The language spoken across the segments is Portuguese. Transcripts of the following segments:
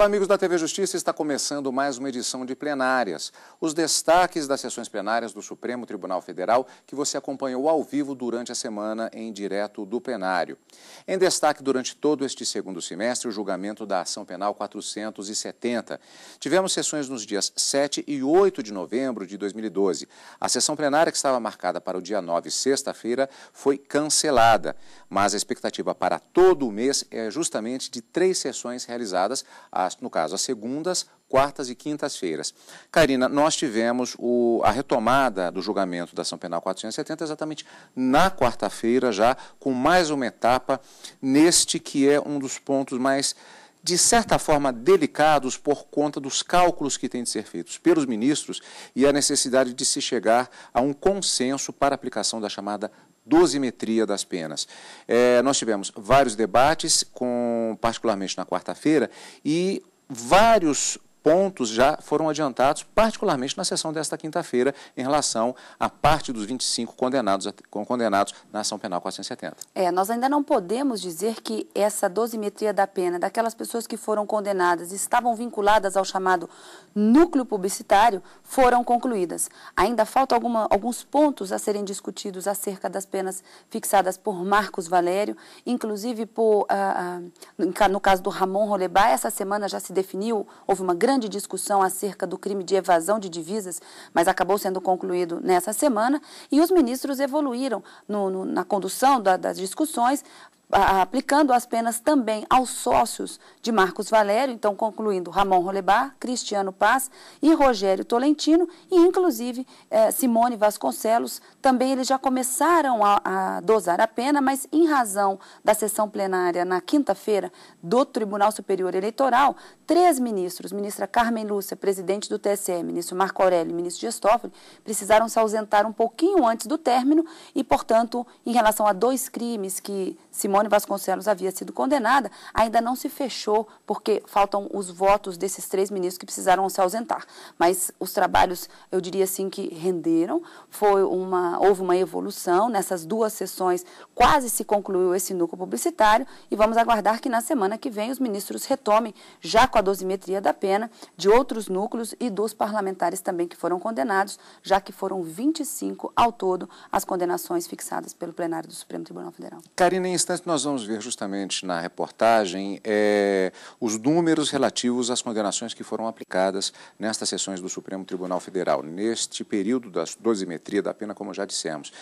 Olá, amigos da TV Justiça, está começando mais uma edição de plenárias. Os destaques das sessões plenárias do Supremo Tribunal Federal que você acompanhou ao vivo durante a semana em direto do plenário. Em destaque durante todo este segundo semestre, o julgamento da ação penal 470. Tivemos sessões nos dias 7 e 8 de novembro de 2012. A sessão plenária que estava marcada para o dia 9, sexta-feira, foi cancelada, mas a expectativa para todo o mês é justamente de três sessões realizadas a no caso, as segundas, quartas e quintas-feiras. Karina, nós tivemos o, a retomada do julgamento da ação penal 470 exatamente na quarta-feira, já com mais uma etapa neste que é um dos pontos mais de certa forma, delicados por conta dos cálculos que têm de ser feitos pelos ministros e a necessidade de se chegar a um consenso para a aplicação da chamada dosimetria das penas. É, nós tivemos vários debates, com, particularmente na quarta-feira, e vários pontos já foram adiantados, particularmente na sessão desta quinta-feira, em relação à parte dos 25 condenados, condenados na ação penal 470. É, nós ainda não podemos dizer que essa dosimetria da pena daquelas pessoas que foram condenadas e estavam vinculadas ao chamado núcleo publicitário foram concluídas. Ainda falta alguma, alguns pontos a serem discutidos acerca das penas fixadas por Marcos Valério, inclusive por, ah, ah no caso do Ramon Rolebá, essa semana já se definiu, houve uma grande grande discussão acerca do crime de evasão de divisas, mas acabou sendo concluído nessa semana, e os ministros evoluíram no, no, na condução da, das discussões, aplicando as penas também aos sócios de Marcos Valério, então concluindo Ramon Rolebar, Cristiano Paz e Rogério Tolentino, e inclusive eh, Simone Vasconcelos, também eles já começaram a, a dosar a pena, mas em razão da sessão plenária na quinta-feira do Tribunal Superior Eleitoral, três ministros, ministra Carmen Lúcia, presidente do TSE, ministro Marco Aurélio e ministro Dias Toffoli, precisaram se ausentar um pouquinho antes do término e, portanto, em relação a dois crimes que Simone Simone Vasconcelos havia sido condenada, ainda não se fechou, porque faltam os votos desses três ministros que precisaram se ausentar. Mas os trabalhos, eu diria assim, que renderam. Foi uma, houve uma evolução. Nessas duas sessões quase se concluiu esse núcleo publicitário e vamos aguardar que na semana que vem os ministros retomem, já com a dosimetria da pena, de outros núcleos e dos parlamentares também que foram condenados, já que foram 25 ao todo as condenações fixadas pelo plenário do Supremo Tribunal Federal. Karina, em instante, nós vamos ver justamente na reportagem é, os números relativos às condenações que foram aplicadas nestas sessões do Supremo Tribunal Federal, neste período da dosimetria da pena, como já dissemos.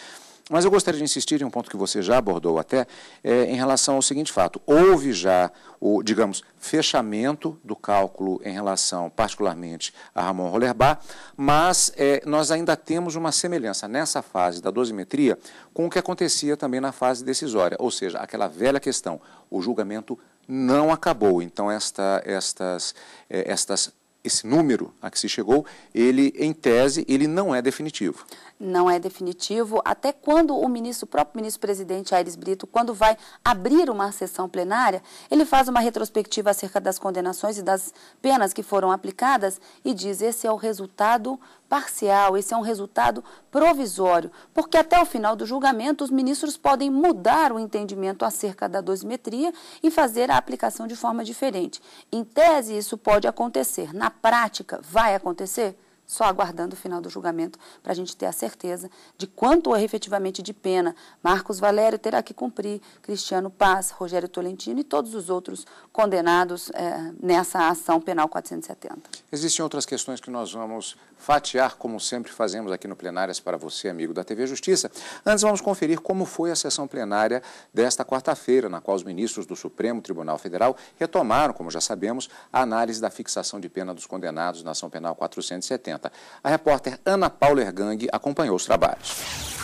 Mas eu gostaria de insistir em um ponto que você já abordou até, é, em relação ao seguinte fato: houve já o, digamos, fechamento do cálculo em relação, particularmente, a Ramon Rollerbach, mas é, nós ainda temos uma semelhança nessa fase da dosimetria com o que acontecia também na fase decisória, ou seja, aquela velha questão: o julgamento não acabou. Então, esta, estas, é, estas esse número a que se chegou, ele, em tese, ele não é definitivo não é definitivo até quando o ministro, o próprio ministro-presidente Aires Brito, quando vai abrir uma sessão plenária, ele faz uma retrospectiva acerca das condenações e das penas que foram aplicadas e diz esse é o resultado parcial, esse é um resultado provisório, porque até o final do julgamento os ministros podem mudar o entendimento acerca da dosimetria e fazer a aplicação de forma diferente. Em tese, isso pode acontecer, na prática, vai acontecer? só aguardando o final do julgamento para a gente ter a certeza de quanto é efetivamente de pena. Marcos Valério terá que cumprir, Cristiano Paz, Rogério Tolentino e todos os outros condenados é, nessa ação penal 470. Existem outras questões que nós vamos fatiar, como sempre fazemos aqui no Plenárias para você, amigo da TV Justiça. Antes, vamos conferir como foi a sessão plenária desta quarta-feira, na qual os ministros do Supremo Tribunal Federal retomaram, como já sabemos, a análise da fixação de pena dos condenados na ação penal 470. 60. A repórter Ana Paula Ergang acompanhou os trabalhos.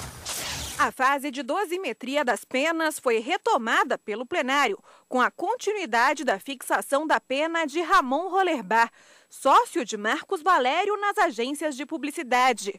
A fase de dosimetria das penas foi retomada pelo plenário, com a continuidade da fixação da pena de Ramon Rollerbar, sócio de Marcos Valério nas agências de publicidade.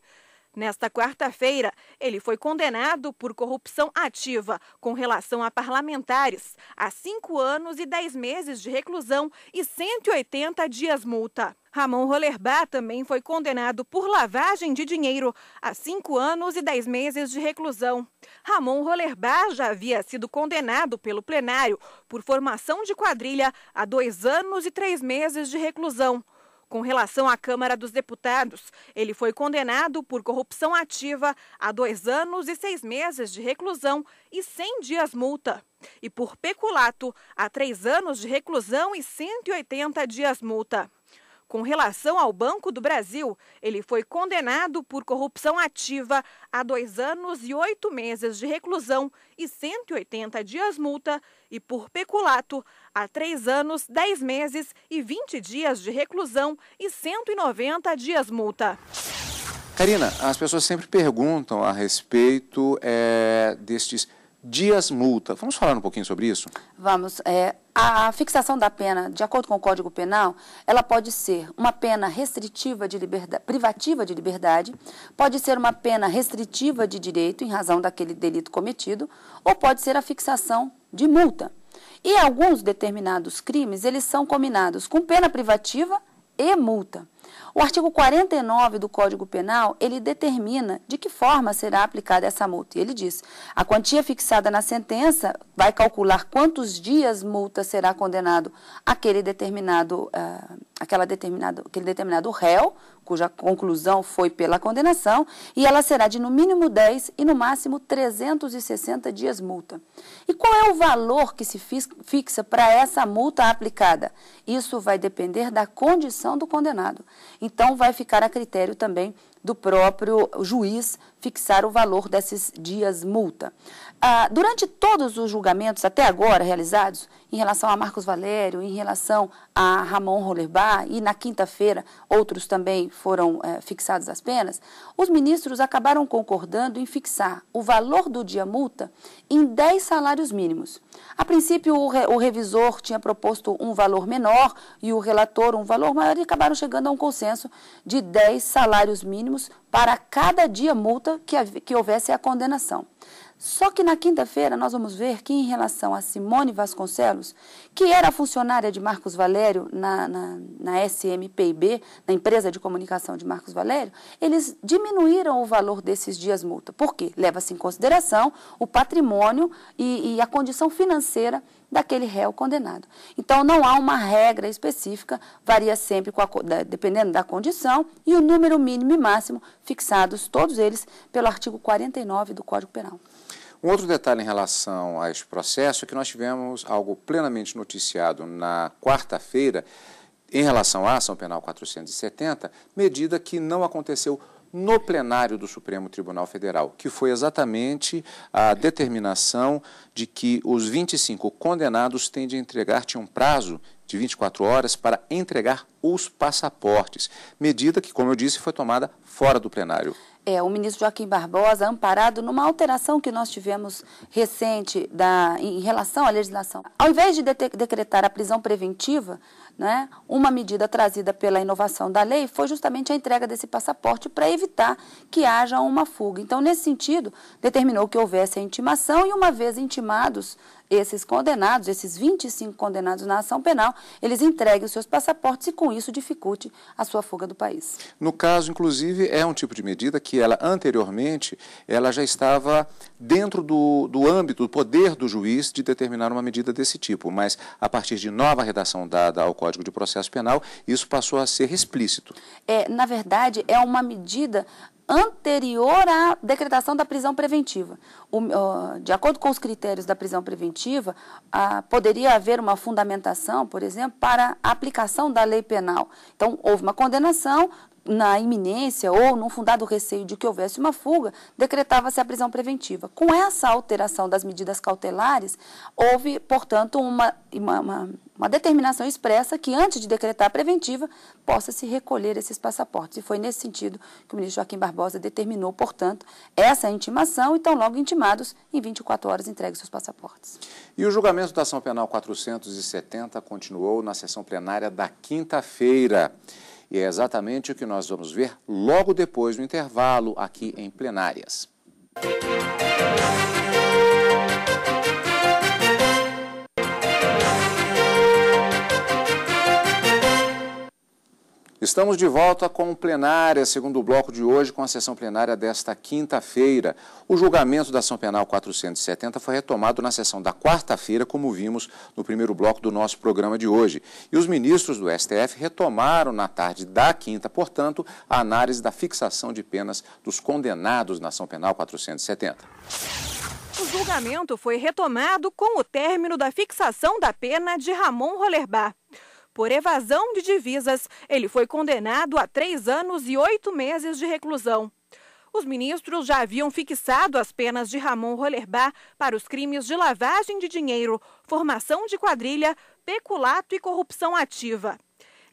Nesta quarta-feira, ele foi condenado por corrupção ativa com relação a parlamentares a cinco anos e dez meses de reclusão e 180 dias multa. Ramon Rolerbá também foi condenado por lavagem de dinheiro a cinco anos e dez meses de reclusão. Ramon Rolerbá já havia sido condenado pelo plenário por formação de quadrilha a dois anos e três meses de reclusão. Com relação à Câmara dos Deputados, ele foi condenado por corrupção ativa a dois anos e seis meses de reclusão e 100 dias multa. E por peculato, a três anos de reclusão e 180 dias multa. Com relação ao Banco do Brasil, ele foi condenado por corrupção ativa a dois anos e oito meses de reclusão e 180 dias multa e por peculato a três anos, dez meses e 20 dias de reclusão e 190 dias multa. Karina, as pessoas sempre perguntam a respeito é, destes dias multa. Vamos falar um pouquinho sobre isso? Vamos. É, a fixação da pena, de acordo com o Código Penal, ela pode ser uma pena restritiva de liberdade, privativa de liberdade, pode ser uma pena restritiva de direito em razão daquele delito cometido, ou pode ser a fixação de multa. E alguns determinados crimes, eles são combinados com pena privativa e multa. O artigo 49 do Código Penal, ele determina de que forma será aplicada essa multa. E ele diz: a quantia fixada na sentença vai calcular quantos dias multa será condenado aquele determinado uh, aquela determinado, aquele determinado réu, cuja conclusão foi pela condenação, e ela será de no mínimo 10 e no máximo 360 dias multa. E qual é o valor que se fixa para essa multa aplicada? Isso vai depender da condição do condenado. Então, vai ficar a critério também do próprio juiz fixar o valor desses dias multa. Ah, durante todos os julgamentos até agora realizados, em relação a Marcos Valério, em relação a Ramon Rollerbar e na quinta-feira outros também foram é, fixados as penas, os ministros acabaram concordando em fixar o valor do dia multa em 10 salários mínimos. A princípio, o, re, o revisor tinha proposto um valor menor e o relator um valor maior e acabaram chegando a um consenso de 10 salários mínimos para cada dia multa que, que houvesse a condenação. Só que na quinta-feira nós vamos ver que, em relação a Simone Vasconcelos, que era funcionária de Marcos Valério na, na, na SMPB, na empresa de comunicação de Marcos Valério, eles diminuíram o valor desses dias multa. Por quê? Leva-se em consideração o patrimônio e, e a condição financeira daquele réu condenado. Então, não há uma regra específica, varia sempre a, dependendo da condição e o número mínimo e máximo fixados, todos eles, pelo artigo 49 do Código Penal. Um outro detalhe em relação a este processo é que nós tivemos algo plenamente noticiado na quarta-feira em relação à ação penal 470, medida que não aconteceu no plenário do Supremo Tribunal Federal, que foi exatamente a determinação de que os 25 condenados têm de entregar, te um prazo de 24 horas para entregar os passaportes, medida que, como eu disse, foi tomada fora do plenário. É, o ministro Joaquim Barbosa, amparado numa alteração que nós tivemos recente da, em relação à legislação. Ao invés de decretar a prisão preventiva, né, uma medida trazida pela inovação da lei foi justamente a entrega desse passaporte para evitar que haja uma fuga. Então, nesse sentido, determinou que houvesse a intimação e, uma vez intimada, intimados, esses condenados, esses 25 condenados na ação penal, eles entreguem os seus passaportes e com isso dificulte a sua fuga do país. No caso, inclusive, é um tipo de medida que ela anteriormente, ela já estava dentro do, do âmbito, do poder do juiz de determinar uma medida desse tipo, mas a partir de nova redação dada ao Código de Processo Penal, isso passou a ser explícito. É, na verdade, é uma medida anterior à decretação da prisão preventiva. O, uh, de acordo com os critérios da prisão preventiva, uh, poderia haver uma fundamentação, por exemplo, para a aplicação da lei penal. Então, houve uma condenação, na iminência ou num fundado receio de que houvesse uma fuga, decretava-se a prisão preventiva. Com essa alteração das medidas cautelares, houve, portanto, uma, uma, uma determinação expressa que, antes de decretar a preventiva, possa se recolher esses passaportes. E foi nesse sentido que o ministro Joaquim Barbosa determinou, portanto, essa intimação e tão logo intimados, em 24 horas entregue seus passaportes. E o julgamento da ação penal 470 continuou na sessão plenária da quinta-feira. E é exatamente o que nós vamos ver logo depois do intervalo aqui em plenárias. Música Estamos de volta com plenária, é segundo bloco de hoje, com a sessão plenária desta quinta-feira. O julgamento da ação penal 470 foi retomado na sessão da quarta-feira, como vimos no primeiro bloco do nosso programa de hoje. E os ministros do STF retomaram na tarde da quinta, portanto, a análise da fixação de penas dos condenados na ação penal 470. O julgamento foi retomado com o término da fixação da pena de Ramon Rollerbar. Por evasão de divisas, ele foi condenado a três anos e oito meses de reclusão. Os ministros já haviam fixado as penas de Ramon Rolerbá para os crimes de lavagem de dinheiro, formação de quadrilha, peculato e corrupção ativa.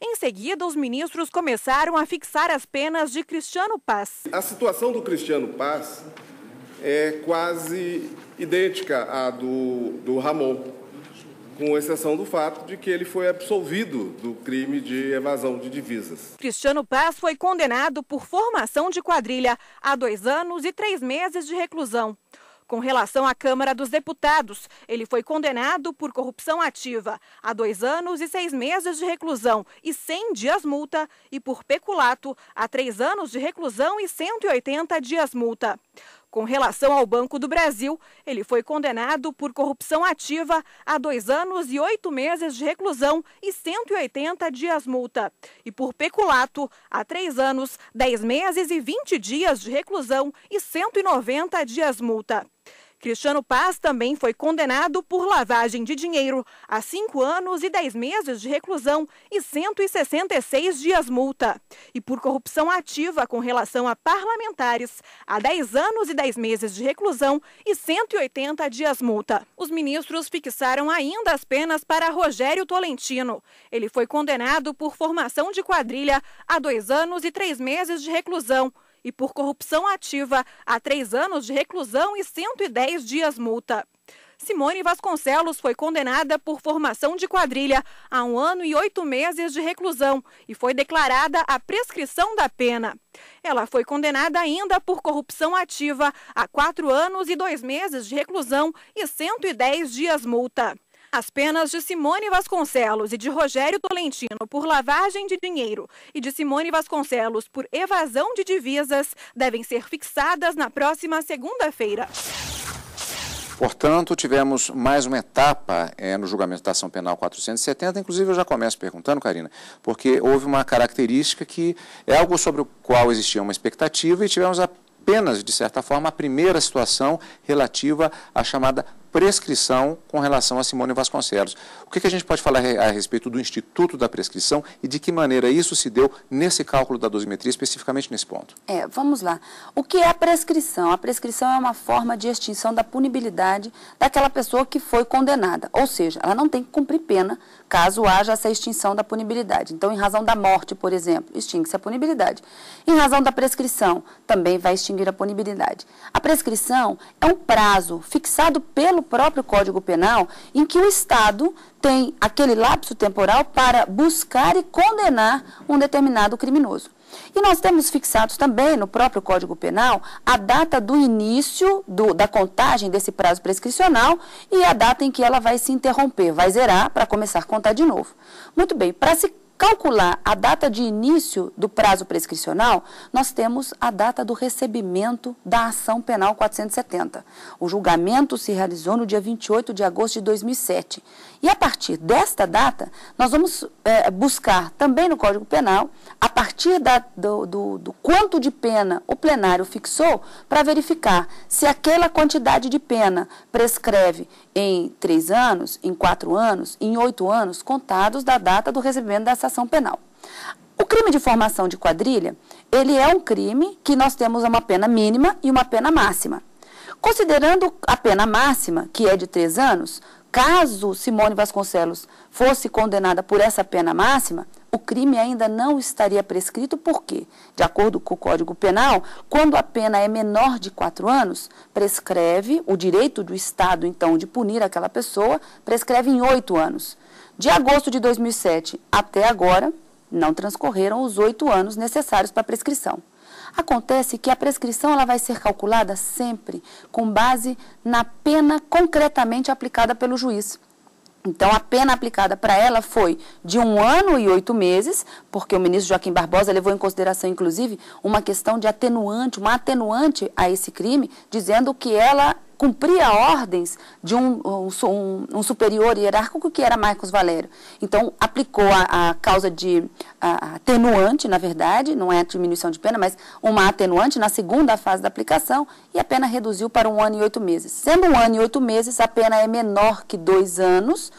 Em seguida, os ministros começaram a fixar as penas de Cristiano Paz. A situação do Cristiano Paz é quase idêntica à do, do Ramon com exceção do fato de que ele foi absolvido do crime de evasão de divisas. Cristiano Paz foi condenado por formação de quadrilha a dois anos e três meses de reclusão. Com relação à Câmara dos Deputados, ele foi condenado por corrupção ativa a dois anos e seis meses de reclusão e 100 dias multa, e por peculato a três anos de reclusão e 180 dias multa. Com relação ao Banco do Brasil, ele foi condenado por corrupção ativa a dois anos e oito meses de reclusão e 180 dias multa. E por peculato, a três anos, dez meses e 20 dias de reclusão e 190 dias multa. Cristiano Paz também foi condenado por lavagem de dinheiro a cinco anos e dez meses de reclusão e 166 dias multa. E por corrupção ativa com relação a parlamentares a 10 anos e 10 meses de reclusão e 180 dias multa. Os ministros fixaram ainda as penas para Rogério Tolentino. Ele foi condenado por formação de quadrilha a dois anos e três meses de reclusão e por corrupção ativa a três anos de reclusão e 110 dias multa. Simone Vasconcelos foi condenada por formação de quadrilha a um ano e oito meses de reclusão e foi declarada a prescrição da pena. Ela foi condenada ainda por corrupção ativa a quatro anos e dois meses de reclusão e 110 dias multa. As penas de Simone Vasconcelos e de Rogério Tolentino por lavagem de dinheiro e de Simone Vasconcelos por evasão de divisas devem ser fixadas na próxima segunda-feira. Portanto, tivemos mais uma etapa é, no julgamento da ação penal 470. Inclusive, eu já começo perguntando, Karina, porque houve uma característica que é algo sobre o qual existia uma expectativa e tivemos apenas, de certa forma, a primeira situação relativa à chamada prescrição com relação a Simone Vasconcelos. O que, que a gente pode falar a respeito do Instituto da Prescrição e de que maneira isso se deu nesse cálculo da dosimetria, especificamente nesse ponto? É, vamos lá. O que é a prescrição? A prescrição é uma forma de extinção da punibilidade daquela pessoa que foi condenada, ou seja, ela não tem que cumprir pena caso haja essa extinção da punibilidade. Então, em razão da morte, por exemplo, extingue-se a punibilidade. Em razão da prescrição, também vai extinguir a punibilidade. A prescrição é um prazo fixado pelo próprio Código Penal, em que o Estado tem aquele lapso temporal para buscar e condenar um determinado criminoso. E nós temos fixados também no próprio Código Penal a data do início do, da contagem desse prazo prescricional e a data em que ela vai se interromper, vai zerar para começar a contar de novo. Muito bem, para se calcular a data de início do prazo prescricional, nós temos a data do recebimento da ação penal 470. O julgamento se realizou no dia 28 de agosto de 2007. E a partir desta data, nós vamos é, buscar também no Código Penal, a partir da, do, do, do quanto de pena o plenário fixou, para verificar se aquela quantidade de pena prescreve em três anos, em quatro anos, em oito anos, contados da data do recebimento dessa ação penal. O crime de formação de quadrilha, ele é um crime que nós temos uma pena mínima e uma pena máxima. Considerando a pena máxima, que é de três anos, caso Simone Vasconcelos fosse condenada por essa pena máxima, o crime ainda não estaria prescrito, porque, de acordo com o Código Penal, quando a pena é menor de quatro anos, prescreve o direito do Estado, então, de punir aquela pessoa, prescreve em oito anos. De agosto de 2007 até agora, não transcorreram os oito anos necessários para a prescrição. Acontece que a prescrição ela vai ser calculada sempre com base na pena concretamente aplicada pelo juiz. Então, a pena aplicada para ela foi de um ano e oito meses, porque o ministro Joaquim Barbosa levou em consideração, inclusive, uma questão de atenuante, uma atenuante a esse crime, dizendo que ela cumpria ordens de um, um, um superior hierárquico que era Marcos Valério. Então, aplicou a, a causa de a, atenuante, na verdade, não é a diminuição de pena, mas uma atenuante na segunda fase da aplicação e a pena reduziu para um ano e oito meses. Sendo um ano e oito meses, a pena é menor que dois anos,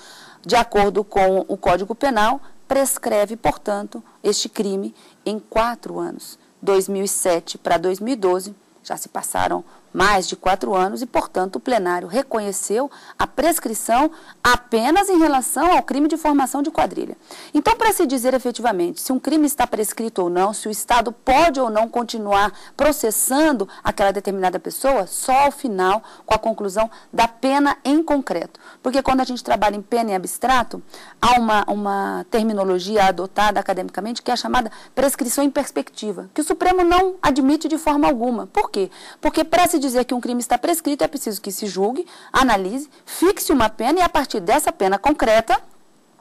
de acordo com o Código Penal, prescreve, portanto, este crime em quatro anos. 2007 para 2012, já se passaram mais de quatro anos e, portanto, o plenário reconheceu a prescrição apenas em relação ao crime de formação de quadrilha. Então, para se dizer efetivamente se um crime está prescrito ou não, se o Estado pode ou não continuar processando aquela determinada pessoa, só ao final, com a conclusão da pena em concreto. Porque quando a gente trabalha em pena em abstrato, há uma, uma terminologia adotada academicamente que é a chamada prescrição em perspectiva, que o Supremo não admite de forma alguma. Por quê? Porque para se dizer que um crime está prescrito, é preciso que se julgue, analise, fixe uma pena e, a partir dessa pena concreta,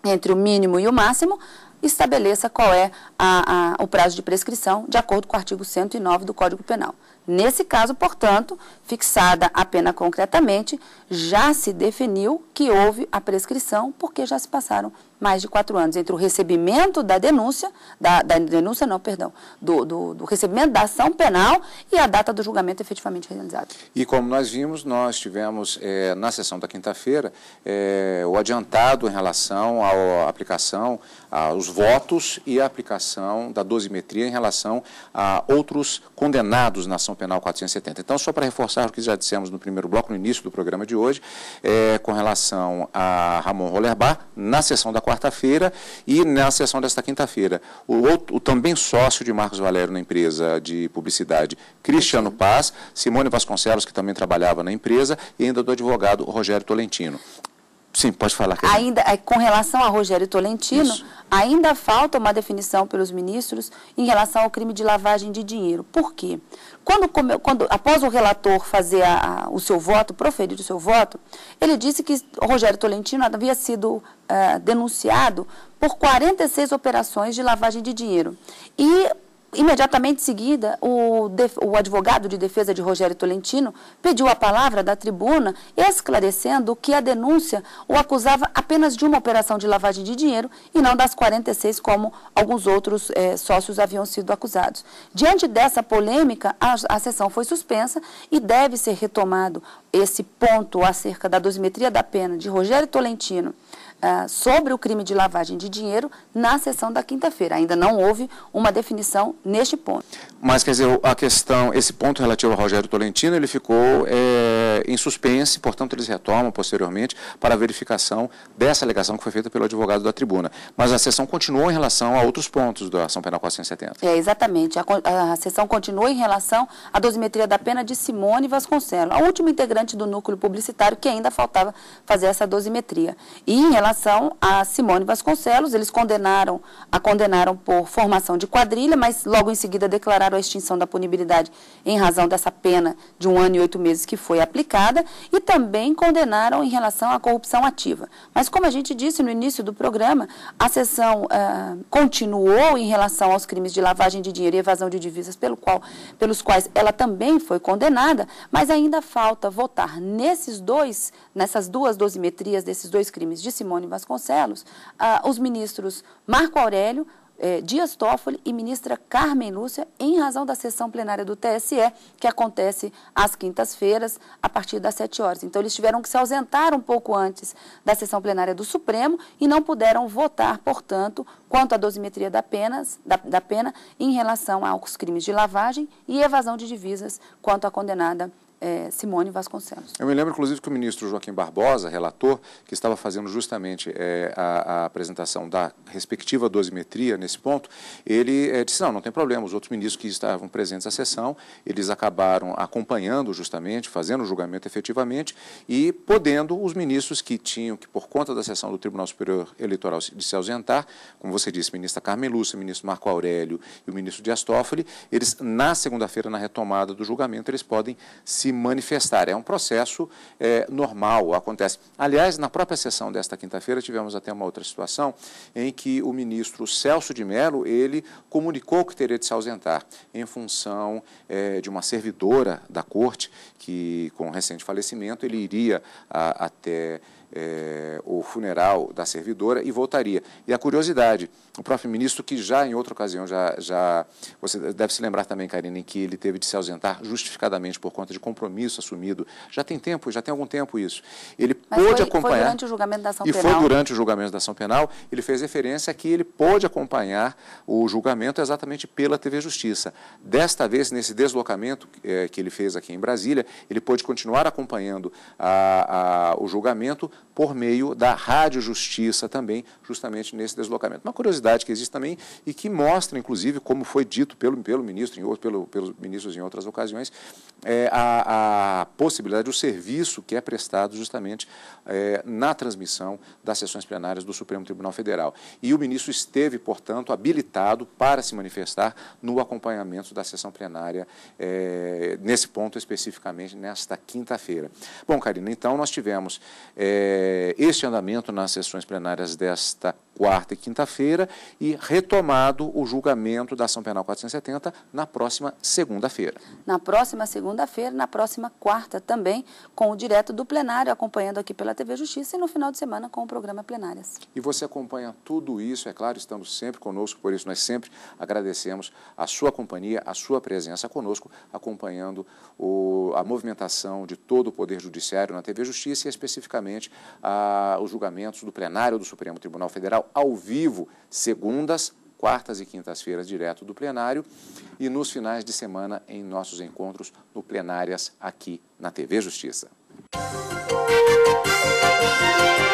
entre o mínimo e o máximo, estabeleça qual é a, a, o prazo de prescrição, de acordo com o artigo 109 do Código Penal. Nesse caso, portanto, fixada a pena concretamente, já se definiu que houve a prescrição, porque já se passaram mais de quatro anos entre o recebimento da denúncia, da, da denúncia não, perdão, do, do, do, recebimento da ação penal e a data do julgamento efetivamente realizado. E como nós vimos, nós tivemos é, na sessão da quinta-feira é, o adiantado em relação à aplicação aos votos e a aplicação da dosimetria em relação a outros condenados na ação penal 470. Então, só para reforçar o que já dissemos no primeiro bloco, no início do programa de hoje, é, com relação a Ramon Rollerbar, na sessão da quarta quarta-feira e na sessão desta quinta-feira. O, o também sócio de Marcos Valério na empresa de publicidade, Cristiano Paz, Simone Vasconcelos, que também trabalhava na empresa, e ainda do advogado Rogério Tolentino. Sim, pode falar. Querida. Ainda, é, com relação a Rogério Tolentino, Isso. ainda falta uma definição pelos ministros em relação ao crime de lavagem de dinheiro. Por quê? Quando, quando após o relator fazer a, a, o seu voto, proferir o seu voto, ele disse que Rogério Tolentino havia sido uh, denunciado por 46 operações de lavagem de dinheiro. E Imediatamente em seguida, o, o advogado de defesa de Rogério Tolentino pediu a palavra da tribuna, esclarecendo que a denúncia o acusava apenas de uma operação de lavagem de dinheiro e não das 46, como alguns outros eh, sócios haviam sido acusados. Diante dessa polêmica, a, a sessão foi suspensa e deve ser retomado esse ponto acerca da dosimetria da pena de Rogério Tolentino é, sobre o crime de lavagem de dinheiro na sessão da quinta-feira. Ainda não houve uma definição neste ponto. Mas, quer dizer, a questão, esse ponto relativo a Rogério Tolentino, ele ficou é, em suspense, portanto, eles retomam posteriormente para a verificação dessa alegação que foi feita pelo advogado da tribuna. Mas a sessão continuou em relação a outros pontos da ação penal 470. É, exatamente. A, a, a sessão continuou em relação à dosimetria da pena de Simone Vasconcelos, a última integrante do núcleo publicitário que ainda faltava fazer essa dosimetria. E em relação a Simone Vasconcelos, eles condenaram, a condenaram por formação de quadrilha, mas logo em seguida declararam a extinção da punibilidade em razão dessa pena de um ano e oito meses que foi aplicada e também condenaram em relação à corrupção ativa. Mas, como a gente disse no início do programa, a sessão eh, continuou em relação aos crimes de lavagem de dinheiro e evasão de divisas, pelo qual, pelos quais ela também foi condenada, mas ainda falta votar nesses dois, nessas duas dosimetrias desses dois crimes de Simone Vasconcelos, ah, os ministros Marco Aurélio, é, Dias Toffoli e ministra Carmen Lúcia em razão da sessão plenária do TSE, que acontece às quintas-feiras, a partir das 7 horas. Então, eles tiveram que se ausentar um pouco antes da sessão plenária do Supremo e não puderam votar, portanto, quanto à dosimetria da, penas, da, da pena em relação aos crimes de lavagem e evasão de divisas quanto à condenada é, Simone Vasconcelos. Eu me lembro, inclusive, que o ministro Joaquim Barbosa, relator, que estava fazendo justamente é, a, a, apresentação da respectiva dosimetria nesse ponto, ele é, disse, não, não tem problema, os outros ministros que estavam presentes à sessão, eles acabaram acompanhando justamente, fazendo o julgamento efetivamente e podendo os ministros que tinham, que por conta da sessão do Tribunal Superior Eleitoral de se ausentar, como você disse, ministra Carmen Lúcia, ministro Marco Aurélio e o ministro Dias Toffoli, eles, na segunda-feira, na retomada do julgamento, eles podem se manifestar. É um processo é, normal, acontece. Aliás, na própria sessão desta quinta-feira, tivemos até uma outra situação em que o ministro Celso de Mello, ele comunicou que teria de se ausentar em função é, de uma servidora da corte que, com recente falecimento, ele iria a, até é, o funeral da servidora e voltaria. E a curiosidade, o próprio ministro, que já em outra ocasião, já, já você deve se lembrar também, Karina, em que ele teve de se ausentar justificadamente por conta de compromisso assumido, já tem tempo, já tem algum tempo isso. Ele pôde foi, acompanhar. Foi durante o julgamento da ação e penal. E foi durante o julgamento da ação penal, ele fez referência que ele pôde acompanhar o julgamento exatamente pela TV Justiça. Desta vez, nesse deslocamento é, que ele fez aqui em Brasília, ele pôde continuar acompanhando a, a, o julgamento por meio da Rádio Justiça também, justamente nesse deslocamento. Uma curiosidade que existe também e que mostra, inclusive, como foi dito pelo, pelo ministro, em, pelo, pelos ministros em outras ocasiões, é, a, a possibilidade, o serviço que é prestado justamente é, na transmissão das sessões plenárias do Supremo Tribunal Federal. E o ministro esteve, portanto, habilitado para se manifestar no acompanhamento da sessão plenária, é, nesse ponto especificamente, nesta quinta-feira. Bom, Karina, então nós tivemos é, este andamento nas sessões plenárias desta quarta e quinta-feira e retomado o julgamento da ação penal 470 na próxima segunda-feira. Na próxima segunda-feira, na próxima quarta também, com o direto do plenário acompanhando aqui aqui pela TV Justiça e no final de semana com o programa Plenárias. E você acompanha tudo isso, é claro, estamos sempre conosco, por isso nós sempre agradecemos a sua companhia, a sua presença conosco, acompanhando o, a movimentação de todo o Poder Judiciário na TV Justiça e especificamente a, os julgamentos do plenário do Supremo Tribunal Federal ao vivo, segundas, quartas e quintas-feiras, direto do plenário, e nos finais de semana em nossos encontros no Plenárias aqui na TV Justiça. Música